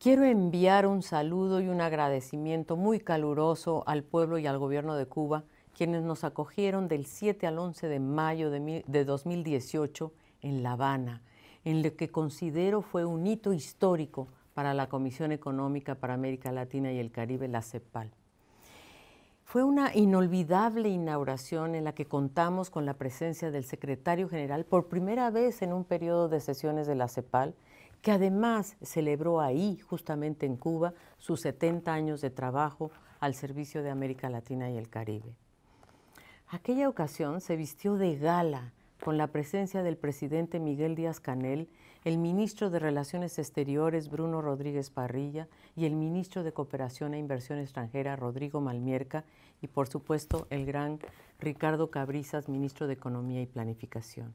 Quiero enviar un saludo y un agradecimiento muy caluroso al pueblo y al gobierno de Cuba, quienes nos acogieron del 7 al 11 de mayo de, 2018 en La Habana, en lo que considero fue un hito histórico para la Comisión Económica para América Latina y el Caribe, la CEPAL. Fue una inolvidable inauguración en la que contamos con la presencia del secretario general por primera vez en un periodo de sesiones de la CEPAL, que además celebró ahí, justamente en Cuba, sus 70 años de trabajo al servicio de América Latina y el Caribe. Aquella ocasión se vistió de gala con la presencia del presidente Miguel Díaz Canel, el ministro de Relaciones Exteriores Bruno Rodríguez Parrilla y el ministro de Cooperación e Inversión Extranjera Rodrigo Malmierca y por supuesto el gran Ricardo Cabrizas, ministro de Economía y Planificación.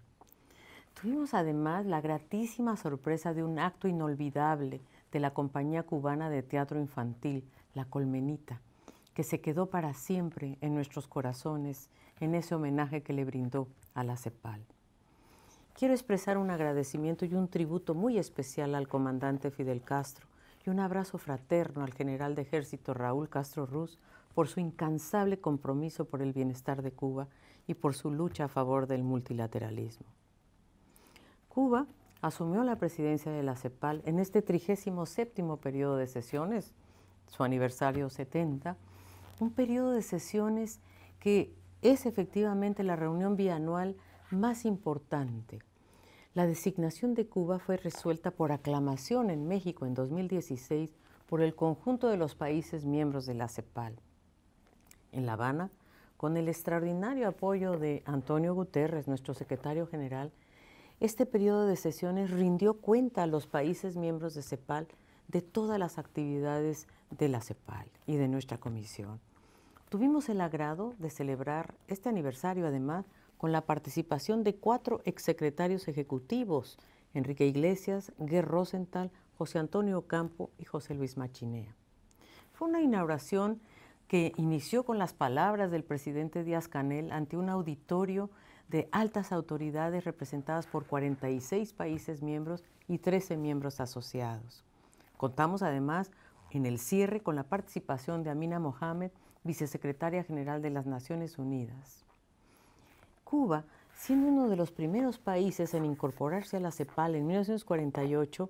Tuvimos además la gratísima sorpresa de un acto inolvidable de la compañía cubana de teatro infantil, La Colmenita, que se quedó para siempre en nuestros corazones en ese homenaje que le brindó a la CEPAL. Quiero expresar un agradecimiento y un tributo muy especial al comandante Fidel Castro y un abrazo fraterno al general de ejército Raúl Castro Ruz por su incansable compromiso por el bienestar de Cuba y por su lucha a favor del multilateralismo. Cuba asumió la presidencia de la CEPAL en este 37 periodo de sesiones, su aniversario 70, un periodo de sesiones que es efectivamente la reunión bianual más importante. La designación de Cuba fue resuelta por aclamación en México en 2016 por el conjunto de los países miembros de la CEPAL. En La Habana, con el extraordinario apoyo de Antonio Guterres, nuestro secretario general, este periodo de sesiones rindió cuenta a los países miembros de CEPAL de todas las actividades de la CEPAL y de nuestra comisión. Tuvimos el agrado de celebrar este aniversario, además, con la participación de cuatro exsecretarios ejecutivos, Enrique Iglesias, Ger Rosenthal, José Antonio Campo y José Luis Machinea. Fue una inauguración que inició con las palabras del presidente Díaz Canel ante un auditorio de altas autoridades representadas por 46 países miembros y 13 miembros asociados. Contamos además en el cierre con la participación de Amina Mohamed, vicesecretaria general de las Naciones Unidas. Cuba, siendo uno de los primeros países en incorporarse a la CEPAL en 1948,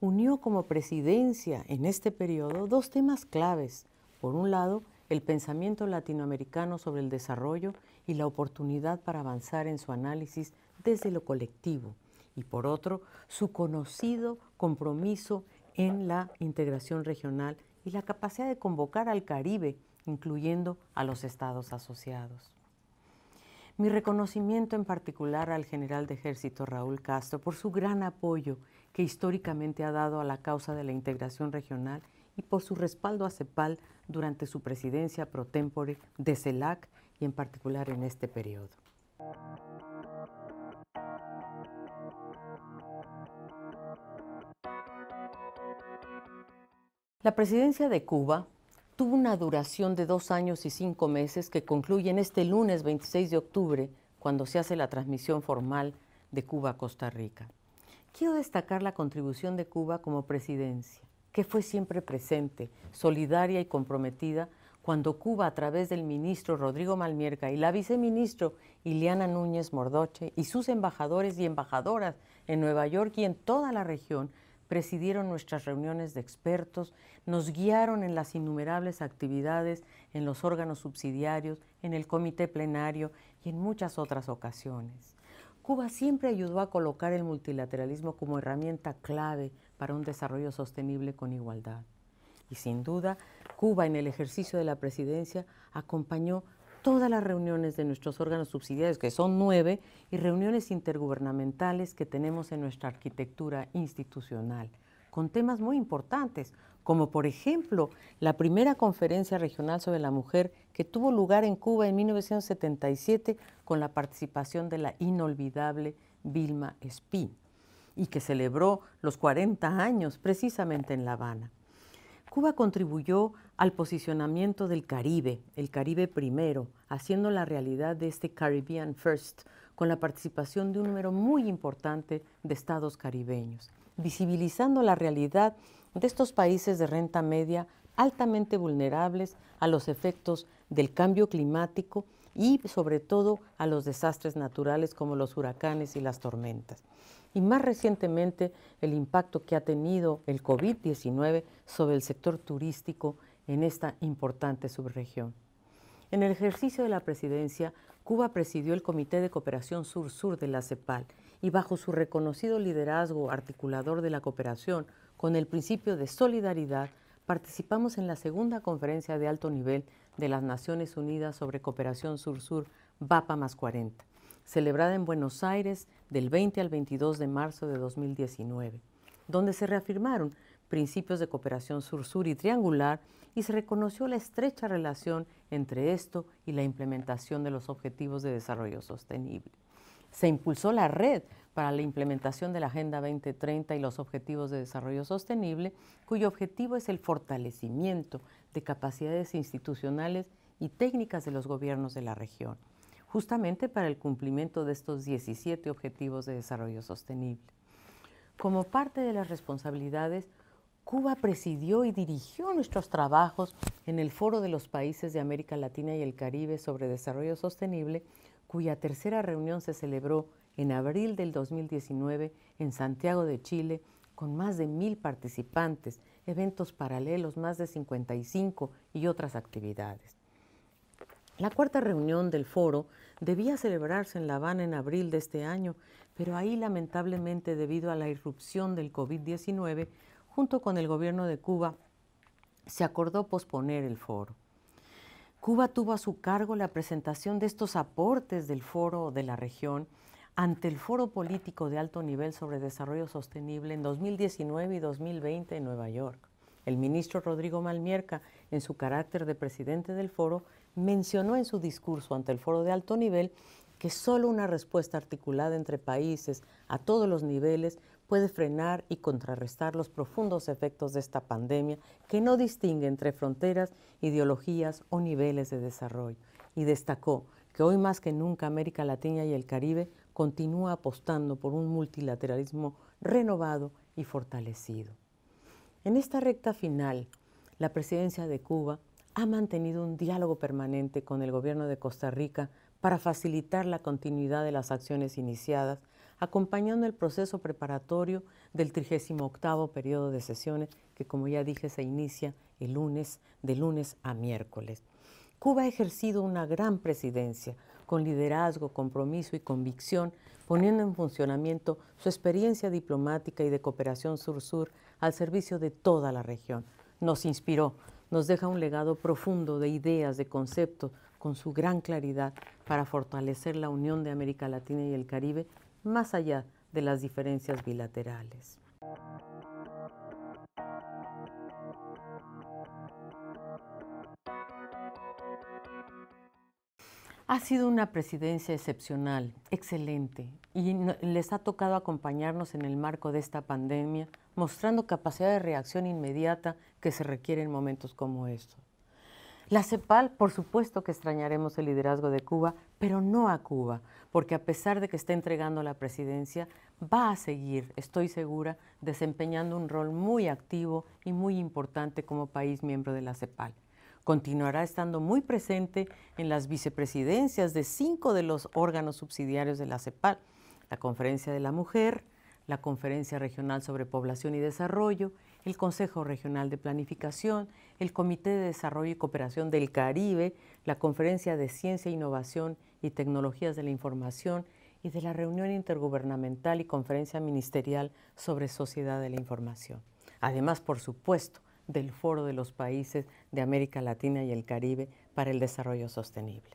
unió como presidencia en este periodo dos temas claves por un lado, el pensamiento latinoamericano sobre el desarrollo y la oportunidad para avanzar en su análisis desde lo colectivo, y por otro, su conocido compromiso en la integración regional y la capacidad de convocar al Caribe, incluyendo a los estados asociados. Mi reconocimiento en particular al general de ejército Raúl Castro por su gran apoyo que históricamente ha dado a la causa de la integración regional y por su respaldo a CEPAL durante su presidencia pro tempore de CELAC y en particular en este periodo. La presidencia de Cuba tuvo una duración de dos años y cinco meses que concluye en este lunes 26 de octubre, cuando se hace la transmisión formal de Cuba a Costa Rica. Quiero destacar la contribución de Cuba como presidencia que fue siempre presente, solidaria y comprometida cuando Cuba, a través del ministro Rodrigo Malmierca y la viceministro Ileana Núñez Mordoche y sus embajadores y embajadoras en Nueva York y en toda la región, presidieron nuestras reuniones de expertos, nos guiaron en las innumerables actividades, en los órganos subsidiarios, en el comité plenario y en muchas otras ocasiones. Cuba siempre ayudó a colocar el multilateralismo como herramienta clave para un desarrollo sostenible con igualdad. Y sin duda, Cuba en el ejercicio de la presidencia acompañó todas las reuniones de nuestros órganos subsidiarios, que son nueve, y reuniones intergubernamentales que tenemos en nuestra arquitectura institucional, con temas muy importantes como por ejemplo la primera conferencia regional sobre la mujer que tuvo lugar en Cuba en 1977 con la participación de la inolvidable Vilma Espín y que celebró los 40 años precisamente en La Habana. Cuba contribuyó al posicionamiento del Caribe, el Caribe primero, haciendo la realidad de este Caribbean First, con la participación de un número muy importante de estados caribeños, visibilizando la realidad de estos países de renta media altamente vulnerables a los efectos del cambio climático y sobre todo a los desastres naturales como los huracanes y las tormentas. Y más recientemente el impacto que ha tenido el COVID-19 sobre el sector turístico en esta importante subregión. En el ejercicio de la presidencia, Cuba presidió el Comité de Cooperación Sur-Sur de la CEPAL y bajo su reconocido liderazgo articulador de la cooperación con el principio de solidaridad, participamos en la segunda conferencia de alto nivel de las Naciones Unidas sobre Cooperación Sur-Sur, VAPA más 40, celebrada en Buenos Aires del 20 al 22 de marzo de 2019, donde se reafirmaron principios de cooperación sur-sur y triangular y se reconoció la estrecha relación entre esto y la implementación de los Objetivos de Desarrollo Sostenible. Se impulsó la red para la implementación de la Agenda 2030 y los Objetivos de Desarrollo Sostenible, cuyo objetivo es el fortalecimiento de capacidades institucionales y técnicas de los gobiernos de la región, justamente para el cumplimiento de estos 17 Objetivos de Desarrollo Sostenible. Como parte de las responsabilidades, Cuba presidió y dirigió nuestros trabajos en el Foro de los Países de América Latina y el Caribe sobre Desarrollo Sostenible, cuya tercera reunión se celebró en abril del 2019 en Santiago de Chile con más de mil participantes, eventos paralelos, más de 55 y otras actividades. La cuarta reunión del foro debía celebrarse en La Habana en abril de este año, pero ahí lamentablemente debido a la irrupción del COVID-19, junto con el gobierno de Cuba, se acordó posponer el foro. Cuba tuvo a su cargo la presentación de estos aportes del foro de la región ante el Foro Político de Alto Nivel sobre Desarrollo Sostenible en 2019 y 2020 en Nueva York. El ministro Rodrigo Malmierca, en su carácter de presidente del foro, mencionó en su discurso ante el foro de alto nivel que solo una respuesta articulada entre países a todos los niveles puede frenar y contrarrestar los profundos efectos de esta pandemia que no distingue entre fronteras, ideologías o niveles de desarrollo. Y destacó que hoy más que nunca América Latina y el Caribe continúa apostando por un multilateralismo renovado y fortalecido. En esta recta final, la presidencia de Cuba ha mantenido un diálogo permanente con el gobierno de Costa Rica para facilitar la continuidad de las acciones iniciadas, acompañando el proceso preparatorio del 38 periodo de sesiones que, como ya dije, se inicia el lunes, de lunes a miércoles. Cuba ha ejercido una gran presidencia, con liderazgo, compromiso y convicción, poniendo en funcionamiento su experiencia diplomática y de cooperación sur-sur al servicio de toda la región. Nos inspiró, nos deja un legado profundo de ideas, de conceptos, con su gran claridad para fortalecer la unión de América Latina y el Caribe más allá de las diferencias bilaterales. Ha sido una presidencia excepcional, excelente, y les ha tocado acompañarnos en el marco de esta pandemia, mostrando capacidad de reacción inmediata que se requiere en momentos como estos. La CEPAL, por supuesto que extrañaremos el liderazgo de Cuba, pero no a Cuba, porque a pesar de que está entregando la presidencia, va a seguir, estoy segura, desempeñando un rol muy activo y muy importante como país miembro de la CEPAL continuará estando muy presente en las vicepresidencias de cinco de los órganos subsidiarios de la CEPAL, la Conferencia de la Mujer, la Conferencia Regional sobre Población y Desarrollo, el Consejo Regional de Planificación, el Comité de Desarrollo y Cooperación del Caribe, la Conferencia de Ciencia, Innovación y Tecnologías de la Información y de la Reunión Intergubernamental y Conferencia Ministerial sobre Sociedad de la Información. Además, por supuesto, del Foro de los Países de América Latina y el Caribe para el Desarrollo Sostenible.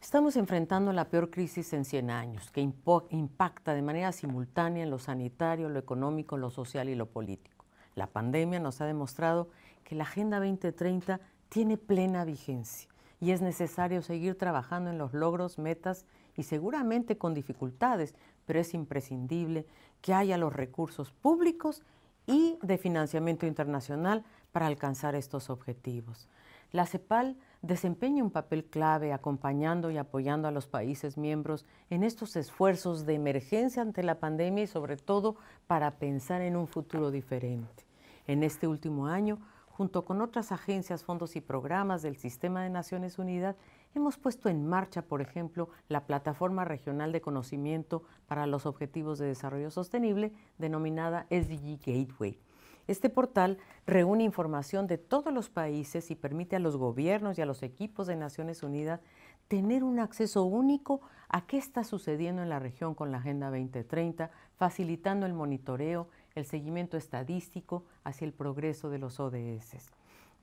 Estamos enfrentando la peor crisis en 100 años, que impacta de manera simultánea en lo sanitario, lo económico, lo social y lo político. La pandemia nos ha demostrado que la Agenda 2030 tiene plena vigencia y es necesario seguir trabajando en los logros, metas y seguramente con dificultades, pero es imprescindible que haya los recursos públicos y de financiamiento internacional para alcanzar estos objetivos. La CEPAL desempeña un papel clave acompañando y apoyando a los países miembros en estos esfuerzos de emergencia ante la pandemia y sobre todo para pensar en un futuro diferente. En este último año, junto con otras agencias, fondos y programas del Sistema de Naciones Unidas, Hemos puesto en marcha, por ejemplo, la Plataforma Regional de Conocimiento para los Objetivos de Desarrollo Sostenible, denominada SDG Gateway. Este portal reúne información de todos los países y permite a los gobiernos y a los equipos de Naciones Unidas tener un acceso único a qué está sucediendo en la región con la Agenda 2030, facilitando el monitoreo, el seguimiento estadístico hacia el progreso de los ODS.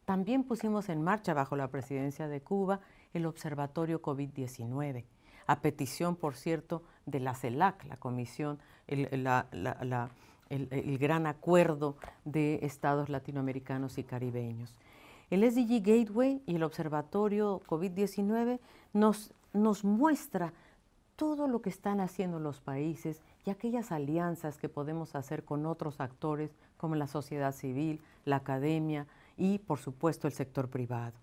También pusimos en marcha bajo la presidencia de Cuba el Observatorio COVID-19, a petición, por cierto, de la CELAC, la Comisión, el, gran acuerdo de estados latinoamericanos y caribeños. El SDG Gateway y el Observatorio COVID-19 nos, nos muestra todo lo que están haciendo los países y aquellas alianzas que podemos hacer con otros actores como la sociedad civil, la academia, y, por supuesto, el sector privado.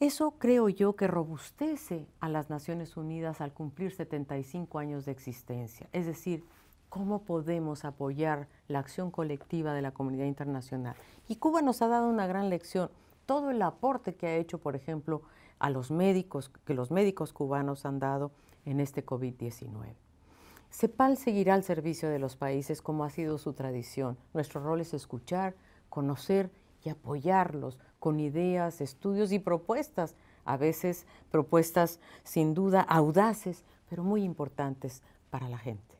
Eso creo yo que robustece a las Naciones Unidas al cumplir 75 años de existencia. Es decir, cómo podemos apoyar la acción colectiva de la comunidad internacional. Y Cuba nos ha dado una gran lección. Todo el aporte que ha hecho, por ejemplo, a los médicos, que los médicos cubanos han dado en este COVID-19. CEPAL seguirá al servicio de los países como ha sido su tradición. Nuestro rol es escuchar, conocer y apoyarlos con ideas, estudios y propuestas, a veces propuestas sin duda audaces, pero muy importantes para la gente.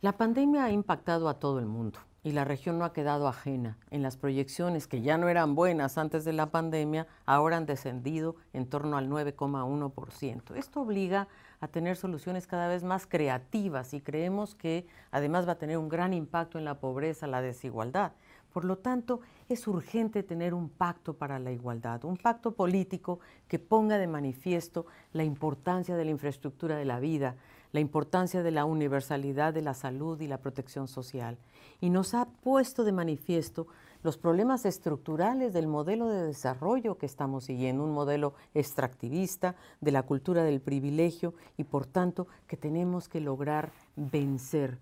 La pandemia ha impactado a todo el mundo y la región no ha quedado ajena. En las proyecciones que ya no eran buenas antes de la pandemia, ahora han descendido en torno al 9,1%. Esto obliga a tener soluciones cada vez más creativas y creemos que además va a tener un gran impacto en la pobreza, la desigualdad. Por lo tanto, es urgente tener un pacto para la igualdad, un pacto político que ponga de manifiesto la importancia de la infraestructura de la vida, la importancia de la universalidad de la salud y la protección social y nos ha puesto de manifiesto los problemas estructurales del modelo de desarrollo que estamos siguiendo, un modelo extractivista de la cultura del privilegio y por tanto que tenemos que lograr vencer.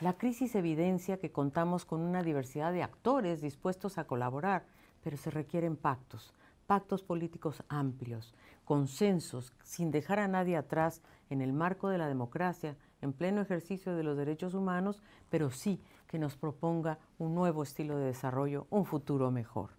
La crisis evidencia que contamos con una diversidad de actores dispuestos a colaborar, pero se requieren pactos, pactos políticos amplios, consensos, sin dejar a nadie atrás en el marco de la democracia, en pleno ejercicio de los derechos humanos, pero sí que nos proponga un nuevo estilo de desarrollo, un futuro mejor.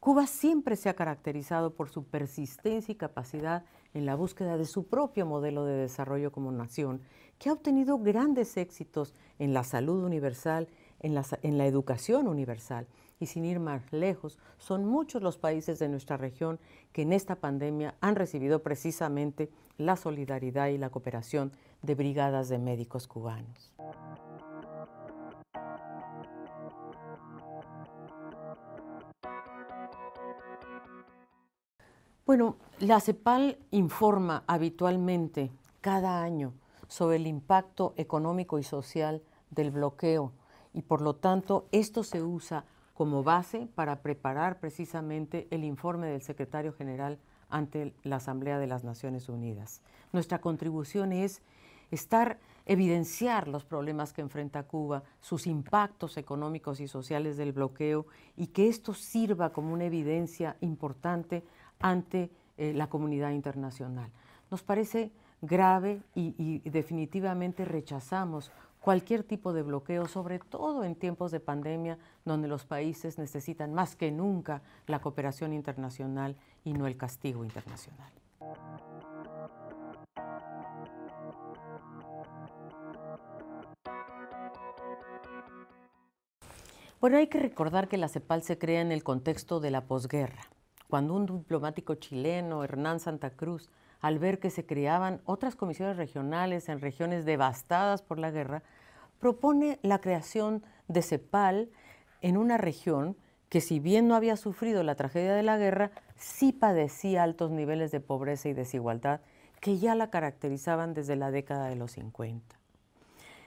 Cuba siempre se ha caracterizado por su persistencia y capacidad en la búsqueda de su propio modelo de desarrollo como nación, que ha obtenido grandes éxitos en la salud universal, en la, educación universal, y sin ir más lejos, son muchos los países de nuestra región que en esta pandemia han recibido precisamente la solidaridad y la cooperación de brigadas de médicos cubanos. Bueno, la CEPAL informa habitualmente cada año sobre el impacto económico y social del bloqueo y por lo tanto esto se usa como base para preparar precisamente el informe del secretario general ante la Asamblea de las Naciones Unidas. Nuestra contribución es estar evidenciar los problemas que enfrenta Cuba, sus impactos económicos y sociales del bloqueo y que esto sirva como una evidencia importante ante eh, la comunidad internacional. Nos parece grave y definitivamente rechazamos cualquier tipo de bloqueo, sobre todo en tiempos de pandemia, donde los países necesitan más que nunca la cooperación internacional y no el castigo internacional. Bueno, hay que recordar que la CEPAL se crea en el contexto de la posguerra, cuando un diplomático chileno, Hernán Santa Cruz, al ver que se creaban otras comisiones regionales en regiones devastadas por la guerra, propone la creación de CEPAL en una región que si bien no había sufrido la tragedia de la guerra, sí padecía altos niveles de pobreza y desigualdad que ya la caracterizaban desde la década de los 50.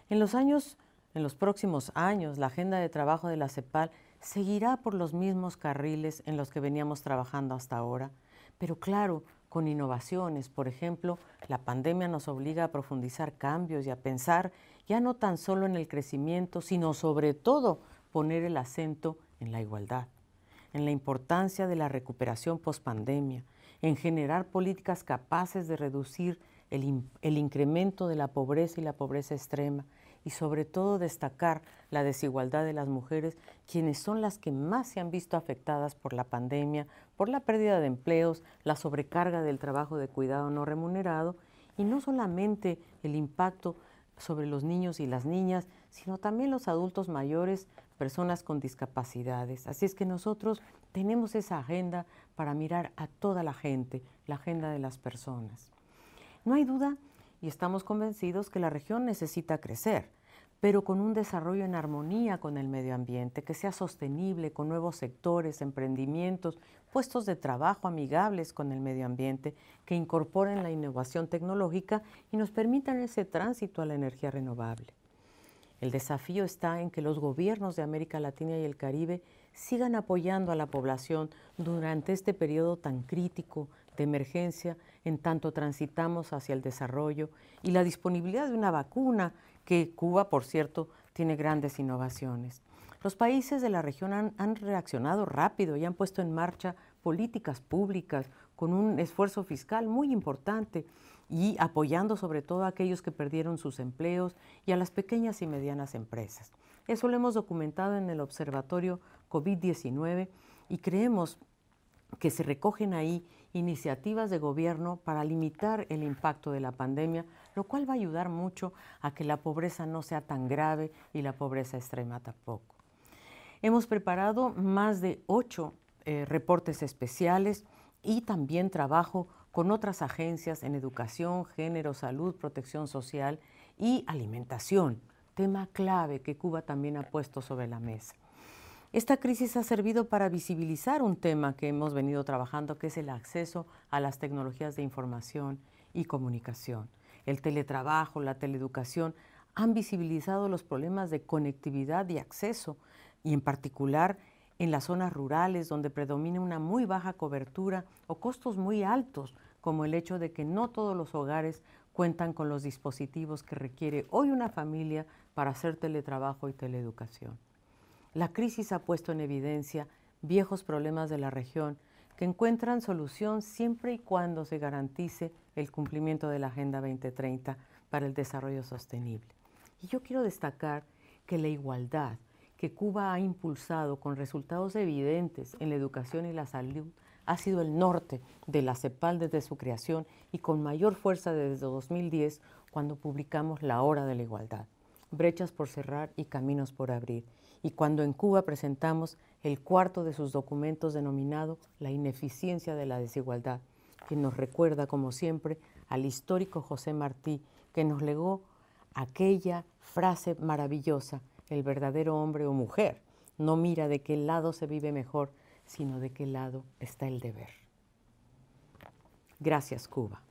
En los años, en los próximos años, la agenda de trabajo de la CEPAL seguirá por los mismos carriles en los que veníamos trabajando hasta ahora, pero claro, con innovaciones. Por ejemplo, la pandemia nos obliga a profundizar cambios y a pensar ya no tan solo en el crecimiento, sino sobre todo poner el acento en la igualdad, en la importancia de la recuperación pandemia en generar políticas capaces de reducir el, el incremento de la pobreza y la pobreza extrema, y sobre todo destacar la desigualdad de las mujeres, quienes son las que más se han visto afectadas por la pandemia, por la pérdida de empleos, la sobrecarga del trabajo de cuidado no remunerado y no solamente el impacto sobre los niños y las niñas, sino también los adultos mayores, personas con discapacidades. Así es que nosotros tenemos esa agenda para mirar a toda la gente, la agenda de las personas. No hay duda y estamos convencidos que la región necesita crecer, pero con un desarrollo en armonía con el medio ambiente, que sea sostenible, con nuevos sectores, emprendimientos, puestos de trabajo amigables con el medio ambiente, que incorporen la innovación tecnológica y nos permitan ese tránsito a la energía renovable. El desafío está en que los gobiernos de América Latina y el Caribe sigan apoyando a la población durante este periodo tan crítico de emergencia, en tanto transitamos hacia el desarrollo y la disponibilidad de una vacuna, que Cuba, por cierto, tiene grandes innovaciones. Los países de la región han, reaccionado rápido y han puesto en marcha políticas públicas con un esfuerzo fiscal muy importante y apoyando sobre todo a aquellos que perdieron sus empleos y a las pequeñas y medianas empresas. Eso lo hemos documentado en el Observatorio COVID-19 y creemos que se recogen ahí iniciativas de gobierno para limitar el impacto de la pandemia, lo cual va a ayudar mucho a que la pobreza no sea tan grave y la pobreza extrema tampoco. Hemos preparado más de ocho eh, reportes especiales y también trabajo con otras agencias en educación, género, salud, protección social y alimentación, tema clave que Cuba también ha puesto sobre la mesa. Esta crisis ha servido para visibilizar un tema que hemos venido trabajando, que es el acceso a las tecnologías de información y comunicación. El teletrabajo, la teleeducación han visibilizado los problemas de conectividad y acceso y en particular en las zonas rurales donde predomina una muy baja cobertura o costos muy altos, como el hecho de que no todos los hogares cuentan con los dispositivos que requiere hoy una familia para hacer teletrabajo y teleeducación. La crisis ha puesto en evidencia viejos problemas de la región que encuentran solución siempre y cuando se garantice el cumplimiento de la Agenda 2030 para el Desarrollo Sostenible. Y yo quiero destacar que la igualdad, que Cuba ha impulsado con resultados evidentes en la educación y la salud ha sido el norte de la CEPAL desde su creación y con mayor fuerza desde 2010 cuando publicamos La Hora de la Igualdad, Brechas por Cerrar y Caminos por Abrir, y cuando en Cuba presentamos el cuarto de sus documentos denominado La ineficiencia de la desigualdad, que nos recuerda, como siempre, al histórico José Martí, que nos legó aquella frase maravillosa, el verdadero hombre o mujer no mira de qué lado se vive mejor, sino de qué lado está el deber. Gracias, Cuba.